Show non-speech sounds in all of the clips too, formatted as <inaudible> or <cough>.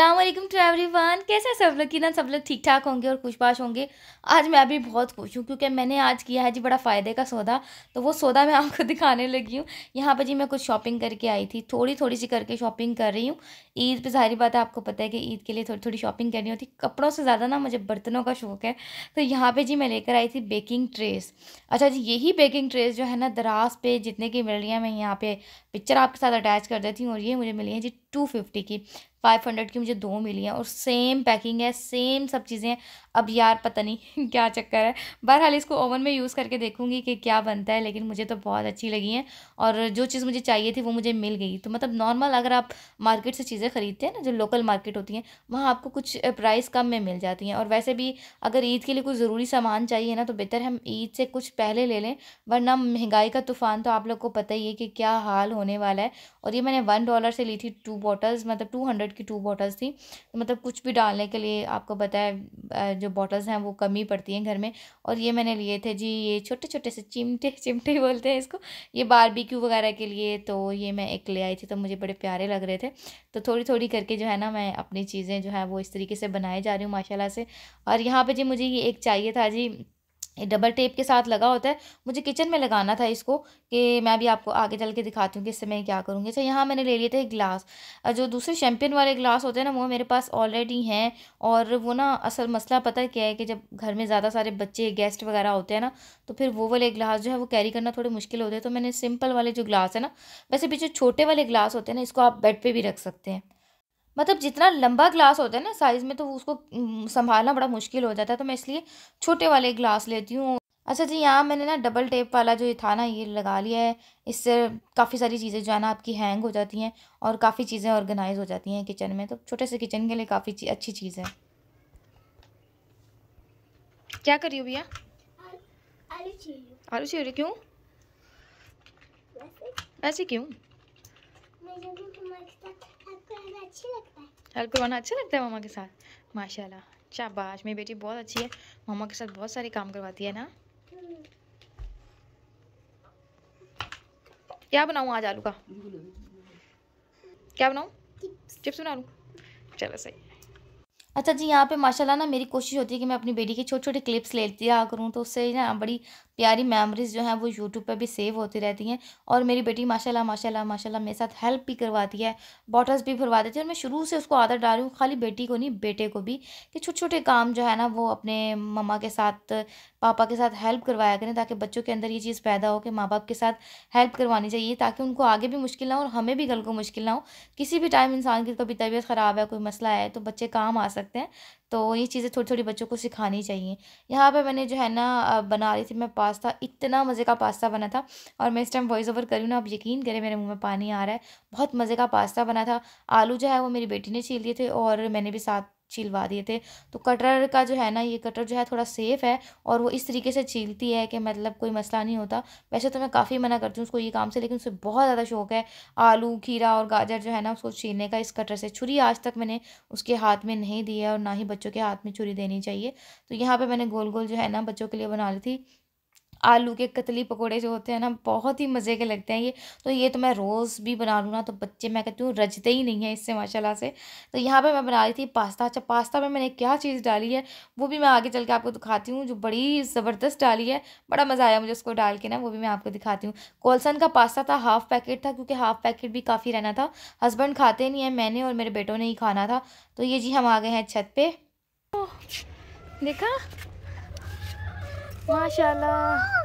अस्सलाम वालेकुम to everyone कैसे सब लोग ना सब लोग ठीक ठाक होंगे और खुशबाश होंगे आज मैं अभी बहुत खुश हूँ क्योंकि मैंने आज किया है जी बड़ा फ़ायदे का सौदा तो वो सौदा मैं आपको <laughs> दिखाने लगी हूँ यहाँ पर जी मैं कुछ शॉपिंग करके आई थी थोड़ी थोड़ी सी करके शॉपिंग कर रही हूँ ईद पर सारी बात है आपको पता है कि ईद के लिए थोड़ी थोड़ी शॉपिंग करनी होती कपड़ों से ज़्यादा ना मुझे बर्तनों का शौक है तो यहाँ पर जी मैं लेकर आई थी बेकिंग ट्रेस अच्छा जी यही बेकिंग ट्रेस जो है ना दराज पे जितने की मिल रही है मैं यहाँ पर पिक्चर आपके साथ अटैच कर देती हूँ और ये मुझे मिली है जी टू फिफ्टी की फाइव हंड्रेड की मुझे दो मिली हैं और सेम पैकिंग है सेम सब चीज़ें हैं अब यार पता नहीं <laughs> क्या चक्कर है बहरहाल इसको ओवन में यूज़ करके देखूंगी कि क्या बनता है लेकिन मुझे तो बहुत अच्छी लगी हैं और जो चीज़ मुझे चाहिए थी वो मुझे मिल गई तो मतलब नॉर्मल अगर आप मार्केट से चीज़ें ख़रीदते हैं ना जो लोकल मार्केट होती हैं वहाँ आपको कुछ प्राइस कम में मिल जाती हैं और वैसे भी अगर ईद के लिए कुछ ज़रूरी सामान चाहिए ना तो बेहतर हम ईद से कुछ पहले ले लें वरना महंगाई का तूफ़ान तो आप लोग को पता ही है कि क्या हाल होने वाला है और ये मैंने वन डॉलर से ली थी टू बॉटल्स मतलब टू हंड्रेड की टू बॉटल्स थी तो मतलब कुछ भी डालने के लिए आपको पता है जो बॉटल्स हैं वो कम ही पड़ती हैं घर में और ये मैंने लिए थे जी ये छोटे छोटे से चिमटे <laughs> चिमटे बोलते हैं इसको ये बारबेक्यू वगैरह के लिए तो ये मैं एक ले आई थी तो मुझे बड़े प्यारे लग रहे थे तो थोड़ी थोड़ी करके जो है ना मैं अपनी चीज़ें जो है वो इस तरीके से बनाए जा रही हूँ माशाला से और यहाँ पर जी मुझे ये एक चाहिए था जी डबल टेप के साथ लगा होता है मुझे किचन में लगाना था इसको कि मैं भी आपको आगे चल के दिखाती हूँ कि इससे मैं क्या करूँगी अच्छा यहाँ मैंने ले लिए थे ग्लास जो दूसरे शैम्पियन वाले ग्लास होते हैं ना वो मेरे पास ऑलरेडी हैं और वो ना असल मसला पता क्या है कि जब घर में ज़्यादा सारे बच्चे गेस्ट वगैरह होते हैं ना तो फिर वो वाले ग्लास जो है वो कैरी करना थोड़े मुश्किल होते हैं तो मैंने सिंपल वाले जो ग्लास है ना वैसे भी जो छोटे वाले ग्लास होते हैं ना इसको आप बेड पर भी रख सकते हैं मतलब जितना लंबा ग्लास होता है ना साइज़ में तो उसको हम्म, संभालना बड़ा मुश्किल हो जाता है तो मैं इसलिए छोटे वाले ग्लास लेती हूँ अच्छा जी यहाँ मैंने ना डबल टेप वाला जो ये था ना ये लगा लिया है इससे काफ़ी सारी चीज़ें जो है ना आपकी हैंग हो जाती हैं और काफ़ी चीज़ें ऑर्गेनाइज हो जाती हैं किचन में तो छोटे से किचन के लिए काफ़ी ची, अच्छी चीज़ है क्या कर रही हो भैया आलू चाहिए क्यों ऐसे क्यों अच्छा लगता है हल्कू अच्छा लगता है मामा के साथ माशाल्लाह शाबाश मेरी बेटी बहुत अच्छी है मामा के साथ बहुत सारे काम करवाती है ना क्या बनाऊँ आज आलू का क्या बनाऊँ चिप्स बना लूँ चलो सही अच्छा जी यहाँ पे माशाल्लाह ना मेरी कोशिश होती है कि मैं अपनी बेटी के छोटे छोटे क्लिप्स ले लिया करूँ तो उससे ना बड़ी प्यारी मेमोरीज़ जो हैं वो यूट्यूब पर भी सेव होती रहती हैं और मेरी बेटी माशाल्लाह माशाल्लाह माशाल्लाह मेरे साथ हेल्प भी करवाती है बॉटल्स भी भरवा देती है और मैं शुरू से उसको आदत डाल रही हूँ खाली बेटी को नहीं बेटे को भी कि छोटे छोटे काम जो है ना वो अपने ममा के साथ पापा के साथ हेल्प करवाया करें ताकि बच्चों के अंदर ये चीज़ पैदा हो कि माँ बाप के साथ हेल्प करवानी चाहिए ताकि उनको आगे भी मुश्किल ना हो और हमें भी कल को मुश्किल ना हो किसी भी टाइम इंसान की तो कभी तबीयत ख़राब है कोई मसला है तो बच्चे काम आ सकते हैं तो ये चीज़ें थोड़ी थोड़ी बच्चों को सिखानी चाहिए यहाँ पर मैंने जो है ना बना रही थी मैं पास्ता इतना मज़े का पास्ता बना था और मैं इस टाइम वॉइस ओवर करी ना आप यकीन करें मेरे मुँह में पानी आ रहा है बहुत मज़े का पास्ता बना था आलू जो है वो मेरी बेटी ने छील लिए थे और मैंने भी साथ छिलवा दिए थे तो कटर का जो है ना ये कटर जो है थोड़ा सेफ़ है और वो इस तरीके से छीलती है कि मतलब कोई मसला नहीं होता वैसे तो मैं काफ़ी मना करती हूँ उसको ये काम से लेकिन उसे बहुत ज़्यादा शौक है आलू खीरा और गाजर जो है ना उसको छीलने का इस कटर से छुरी आज तक मैंने उसके हाथ में नहीं दी है और ना ही बच्चों के हाथ में छुरी देनी चाहिए तो यहाँ पर मैंने गोल गोल जो है ना बच्चों के लिए बना ली थी आलू के कतली पकोड़े जो होते हैं ना बहुत ही मज़े के लगते हैं ये तो ये तो मैं रोज़ भी बना लूँ ना तो बच्चे मैं कहती हूँ रजते ही नहीं है इससे माशाल्लाह से तो यहाँ पे मैं बना रही थी पास्ता अच्छा पास्ता में मैंने क्या चीज़ डाली है वो भी मैं आगे चल के आपको दिखाती हूँ जो बड़ी ज़बरदस्त डाली है बड़ा मज़ा आया मुझे उसको डाल के ना वो भी मैं आपको दिखाती हूँ कोलसन का पास्ता था हाफ़ पैकेट था क्योंकि हाफ़ पैकेट भी काफ़ी रहना था हस्बैंड खाते नहीं है मैंने और मेरे बेटों ने ही खाना था तो ये जी हम आ गए हैं छत पर देखा माशाल्लाह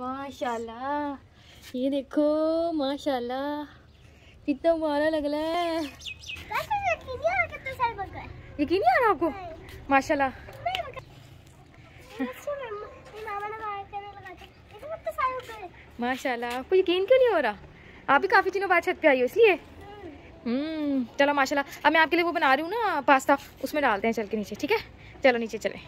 माशाल्लाह ये देखो माशाल्लाह कितना मारा लग रहा है यकीन नहीं आ रहा आपको माशाल्लाह माशाल्लाह आपको यकीन क्यों नहीं हो रहा आप भी काफ़ी दिनों बाद छत पे आई हो इसलिए हम्म, चलो माशाल्लाह अब मैं आपके लिए वो बना रही हूँ ना पास्ता उसमें डालते हैं चल के नीचे ठीक है चलो नीचे चले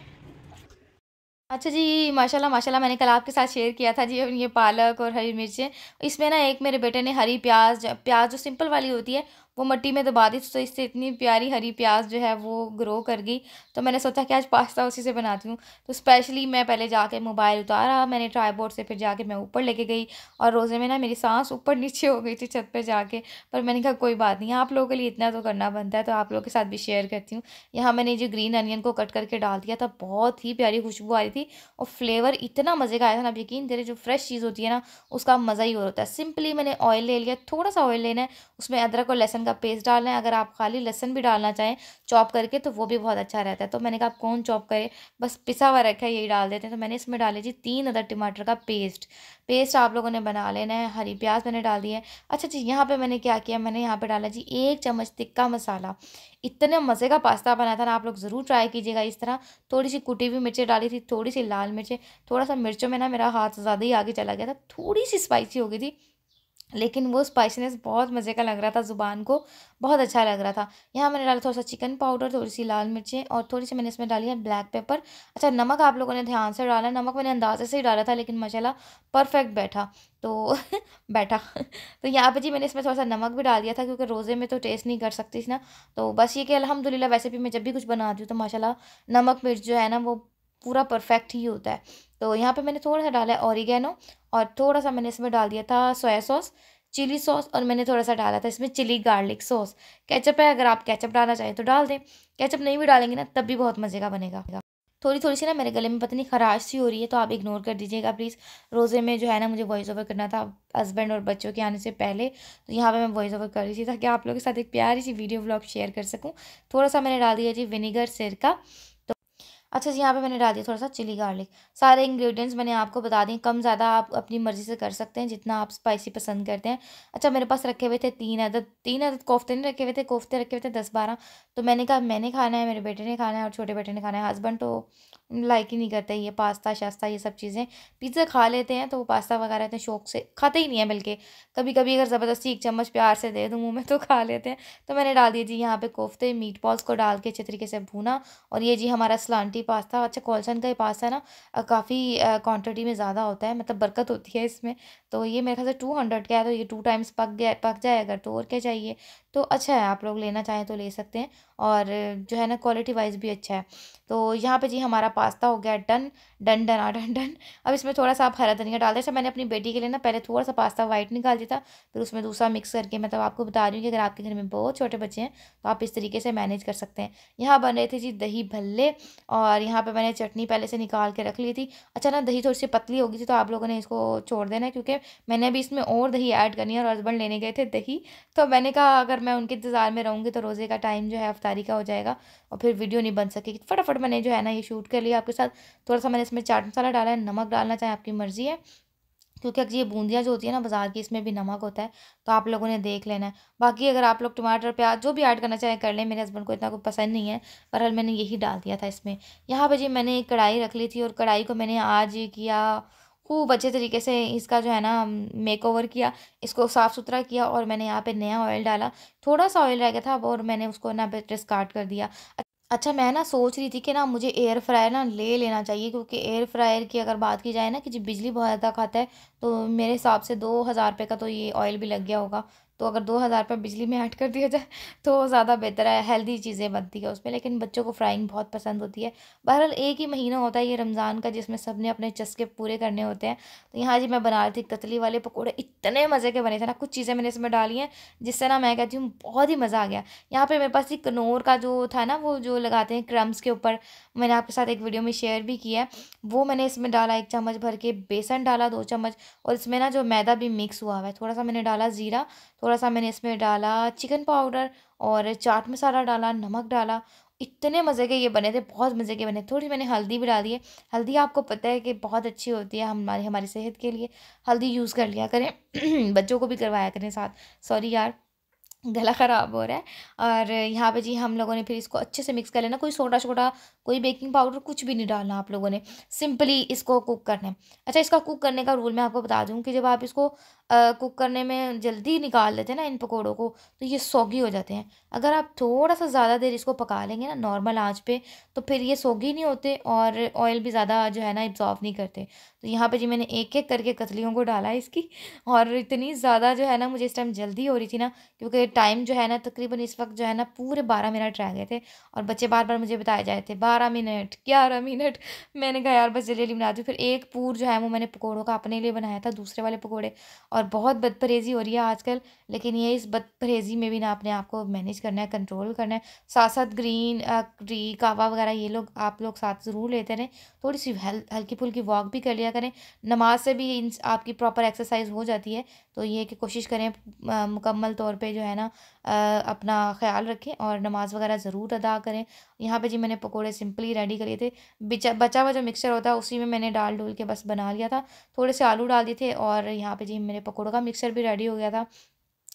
अच्छा जी माशाल्लाह माशाल्लाह मैंने कल आपके साथ शेयर किया था जी ये पालक और हरी मिर्चें इसमें ना एक मेरे बेटे ने हरी प्याज प्याज जो सिंपल वाली होती है वो मट्टी में दबा दी तो इससे इतनी प्यारी हरी प्याज जो है वो ग्रो कर गई तो मैंने सोचा कि आज पास्ता उसी से बनाती हूँ तो स्पेशली मैं पहले जाके मोबाइल उतारा मैंने ट्राईबोर्ड से फिर जाके मैं ऊपर लेके गई और रोज़े में ना मेरी सांस ऊपर नीचे हो गई थी छत पर जाके पर मैंने कहा कोई बात नहीं आप लोगों के लिए इतना तो करना बनता है तो आप लोगों के साथ भी शेयर करती हूँ यहाँ मैंने जो ग्रीन अनियन को कट करके डाल दिया था बहुत ही प्यारी खुशबू आ रही थी और फ्लेवर इतना मज़े का आया था ना यकीन तेरे जो फ्रेश चीज़ होती है ना उसका मज़ा ही और होता है सिंपली मैंने ऑयल ले लिया थोड़ा सा ऑयल लेना है उसमें अदरक और लहसन का पेस्ट डालें अगर आप खाली लहसन भी डालना चाहें चॉप करके तो वो भी बहुत अच्छा रहता है तो मैंने कहा आप कौन चॉप करें बस पिसा हुआ रखा है यही डाल देते हैं तो मैंने इसमें डाली जी तीन अदर टमाटर का पेस्ट पेस्ट आप लोगों ने बना लेना है हरी प्याज मैंने डाल दी है अच्छा जी यहाँ पर मैंने क्या किया मैंने यहाँ पर डाला जी एक चम्मच तिक्का मसाला इतने मज़े का पास्ता बना था ना आप लोग ज़रूर ट्राई कीजिएगा इस तरह थोड़ी सी कुटी हुई मिर्चें डाली थी थोड़ी सी लाल मिर्चें थोड़ा सा मिर्चों में ना मेरा हाथ ज़्यादा ही आगे चला गया था थोड़ी सी स्पाइसी हो गई थी लेकिन वो स्पाइसीनेस बहुत मज़े का लग रहा था ज़ुबान को बहुत अच्छा लग रहा था यहाँ मैंने डाला थोड़ा सा चिकन पाउडर थोड़ी सी लाल मिर्चें और थोड़ी सी मैंने इसमें डाली है ब्लैक पेपर अच्छा नमक आप लोगों ने ध्यान से डाला नमक मैंने अंदाजे से ही डाला था लेकिन माशाला परफेक्ट बैठा तो <laughs> बैठा तो यहाँ पर जी मैंने इसमें थोड़ा सा नमक भी डाल दिया था क्योंकि रोज़े में तो टेस्ट नहीं कर सकती थी ना तो बस ये कि अलहमदिल्ला वैसे भी मैं जब भी कुछ बनाती हूँ तो माशाला नमक मिर्च जो है ना वो पूरा परफेक्ट ही होता है तो यहाँ पे मैंने थोड़ा सा डाला है ऑरिगेनो और थोड़ा सा मैंने इसमें डाल दिया था सोया सॉस चिली सॉस और मैंने थोड़ा सा डाला था इसमें चिली गार्लिक सॉस केचप है अगर आप केचप डालना चाहें तो डाल दें केचप नहीं भी डालेंगे ना तब भी बहुत मज़े का बनेगा थोड़ी थोड़ी सी ना मेरे गले में पता नहीं खराश सी हो रही है तो आप इग्नोर कर दीजिएगा प्लीज़ रोज़े में जो है ना मुझे वॉइस ओवर करना था हस्बैंड और बच्चों के आने से पहले तो यहाँ पे मैं वॉइस ओवर कर रही थी ताकि आप लोगों के साथ एक प्यारी सी वीडियो ब्लॉग शेयर कर सकूँ थोड़ा सा मैंने डाल दिया जी सिर सिरका अच्छा जी यहाँ पे मैंने डाल दिया थोड़ा सा चिली गार्लिक सारे इंग्रेडिएंट्स मैंने आपको बता दिए कम ज़्यादा आप अपनी मर्ज़ी से कर सकते हैं जितना आप स्पाइसी पसंद करते हैं अच्छा मेरे पास रखे हुए थे तीन अदद तीन अदद कोफ्ते नहीं रखे हुए थे कोफ्ते रखे हुए थे दस बारह तो मैंने कहा मैंने खाना है मेरे बेटे ने खाना है और छोटे बेटे ने खाना है हस्बैंड तो लाइक ही नहीं करते ये पास्ता शास्ता ये सब चीज़ें पिज़्ज़ा खा लेते हैं तो वो पास्ता वगैरह इतने शौक से खाते ही नहीं है बल्कि कभी कभी अगर ज़बरदस्ती एक चम्मच प्यार से दे दूँ मुँह में तो खा लेते हैं तो मैंने डाल दिया जी यहाँ पे कोफ्ते मीट बॉल्स को डाल के अच्छे तरीके से भूना और ये जी हमारा सलांटी पास्ता अच्छा कॉलसन का ये पास्ता ना काफ़ी क्वान्टिटी में ज़्यादा होता है मतलब बरकत होती है इसमें तो ये मेरे ख्याल से टू हंड्रेड का है तो ये टू टाइम्स पक गया पक जाए अगर तो और क्या चाहिए तो अच्छा है आप लोग लेना चाहें तो ले सकते हैं और जो है ना क्वालिटी वाइज भी अच्छा है तो यहाँ पर जी हमारा पास्ता हो गया done done ah done done अब इसमें थोड़ा सा आप हरा धनिया डाल दिया अच्छा, मैंने अपनी बेटी के लिए ना पहले थोड़ा सा पास्ता वाइट निकाल दिया था फिर उसमें दूसरा मिक्स करके मतलब आपको बता रही हूँ कि अगर आपके घर में बहुत छोटे बच्चे हैं तो आप इस तरीके से मैनेज कर सकते हैं यहाँ बन रहे थे जी दही भल्ले और यहाँ पर मैंने चटनी पहले से निकाल के रख ली थी अच्छा ना दही थोड़ी सी पतली होगी थी तो आप लोगों ने इसको छोड़ देना क्योंकि मैंने अभी इसमें और दही ऐड करनी है और हस्बैंड लेने गए थे दही तो मैंने कहा अगर मैं उनके इंतज़ार में रहूँगी तो रोज़े का टाइम जो है अफ्तारी का हो जाएगा और फिर वीडियो नहीं बन सकेगी तो फटाफट मैंने जो है ना ये शूट कर चलिए आपके साथ थोड़ा सा मैंने इसमें चाट मसाला डाला है नमक डालना चाहे आपकी मर्ज़ी है क्योंकि अगर ये बूंदियाँ जो होती है ना बाज़ार की इसमें भी नमक होता है तो आप लोगों ने देख लेना है बाकी अगर आप लोग टमाटर प्याज जो भी ऐड करना चाहें कर लें मेरे हस्बैंड को इतना कोई पसंद नहीं है पर हल मैंने यही डाल दिया था इसमें यहाँ पर जी मैंने एक कढ़ाई रख ली थी और कढ़ाई को मैंने आज किया खूब अच्छे तरीके से इसका जो है ना मेक ओवर किया इसको साफ़ सुथरा किया और मैंने यहाँ पर नया ऑयल डाला थोड़ा सा ऑयल रह गया था और मैंने उसको ना डिस्कार्ड कर दिया अच्छा मैं ना सोच रही थी कि ना मुझे एयर फ्रायर ना ले लेना चाहिए क्योंकि एयर फ्रायर की अगर बात की जाए ना कि जी बिजली बहुत ज़्यादा खाता है तो मेरे हिसाब से दो हज़ार रुपये का तो ये ऑयल भी लग गया होगा तो अगर दो हज़ार रुपये बिजली में ऐड कर दिया जाए तो ज़्यादा बेहतर है हेल्दी चीज़ें बनती है उसमें लेकिन बच्चों को फ्राइंग बहुत पसंद होती है बहरहाल एक ही महीना होता है ये रमज़ान का जिसमें सब ने अपने चस्के पूरे करने होते हैं तो यहाँ जी मैं बना रही थी ततली वाले पकौड़े इतने मज़े के बने थे ना कुछ चीज़ें मैंने इसमें डाली हैं जिससे ना मैं कहती हूँ बहुत ही मज़ा आ गया यहाँ पर मेरे पास एक कनौर का जो था ना वो जो लगाते हैं क्रम्स के ऊपर मैंने आपके साथ एक वीडियो में शेयर भी किया है वो मैंने इसमें डाला एक चम्मच भर के बेसन डाला दो चम्मच और इसमें ना जो मैदा भी मिक्स हुआ हुआ है थोड़ा सा मैंने डाला ज़ीरा तो थोड़ा सा मैंने इसमें डाला चिकन पाउडर और चाट मसाला डाला नमक डाला इतने मज़े के ये बने थे बहुत मज़े के बने थोड़ी मैंने हल्दी भी डाली है हल्दी आपको पता है कि बहुत अच्छी होती है हमारी हमारी सेहत के लिए हल्दी यूज़ कर लिया करें <clears throat> बच्चों को भी करवाया करें साथ सॉरी यार गला ख़राब हो रहा है और यहाँ पे जी हम लोगों ने फिर इसको अच्छे से मिक्स कर लेना कोई छोटा छोटा कोई बेकिंग पाउडर कुछ भी नहीं डालना आप लोगों ने सिंपली इसको कुक करना है अच्छा इसका कुक करने का रूल मैं आपको बता दूँ कि जब आप इसको आ, कुक करने में जल्दी निकाल लेते हैं ना इन पकौड़ों को तो ये सोगी हो जाते हैं अगर आप थोड़ा सा ज़्यादा देर इसको पका लेंगे ना नॉर्मल आँच पर तो फिर ये सोगी नहीं होते और ऑयल भी ज़्यादा जो है ना एब्जॉर्व नहीं करते तो यहाँ पर जी मैंने एक एक करके कतलियों को डाला इसकी <laughs> और इतनी ज़्यादा जो है ना मुझे इस टाइम जल्दी हो रही थी ना क्योंकि टाइम जो है ना तकरीबन इस वक्त जो है ना पूरे बारह मिनट रह गए थे और बच्चे बार बार मुझे बताए जाए थे बार बारह मिनट ग्यारह मिनट मैंने कहा यार बस जल्दी जल्दी बना दी फिर एक पूर जो है वो मैंने पकौड़ों का अपने लिए बनाया था दूसरे वाले पकौड़े और बहुत बदपरहेज़ी हो रही है आजकल लेकिन ये इस बदपरहेज़ी में भी ना अपने आप को मैनेज करना है कंट्रोल करना है साथ साथ ग्रीन ग्री कावा वगैरह ये लोग आप लोग साथ ज़रूर लेते रहें थोड़ी सी हल्की फुल्की वॉक भी कर लिया करें नमाज से भी इन आपकी प्रॉपर एक्सरसाइज हो जाती है तो ये कि कोशिश करें मुकम्मल तौर पर जो है ना अपना ख्याल रखें और नमाज़ वगैरह ज़रूर अदा करें यहाँ पे जी मैंने पकोड़े से सिंपली रेडी करिए थे बचा बचा हुआ जो मिक्सचर होता है उसी में मैंने डाल डूल के बस बना लिया था थोड़े से आलू डाल दिए थे और यहाँ पे जी मेरे पकौड़ों का मिक्सर भी रेडी हो गया था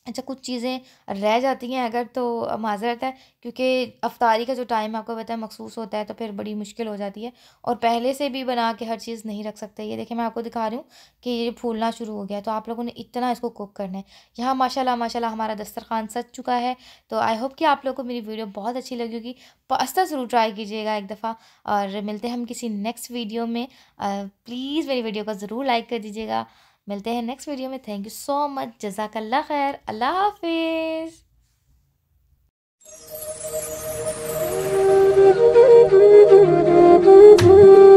अच्छा कुछ चीज़ें रह जाती हैं अगर तो माजरत है क्योंकि अफ्तारी का जो टाइम आपको पता है मखसूस होता है तो फिर बड़ी मुश्किल हो जाती है और पहले से भी बना के हर चीज़ नहीं रख सकते ये देखिए मैं आपको दिखा रही हूँ कि ये फूलना शुरू हो गया तो आप लोगों ने इतना इसको कुक करना है यहाँ माशाल्लाह माशाल्लाह हमारा दस्तरखान सज चुका है तो आई होप कि आप लोग को मेरी वीडियो बहुत अच्छी लगी होगी पास्ता ज़रूर ट्राई कीजिएगा एक दफ़ा और मिलते हैं हम किसी नेक्स्ट वीडियो में प्लीज़ मेरी वीडियो को ज़रूर लाइक कर दीजिएगा मिलते हैं नेक्स्ट वीडियो में थैंक यू सो मच जजाकल्ला खैर अल्लाह हाफिज़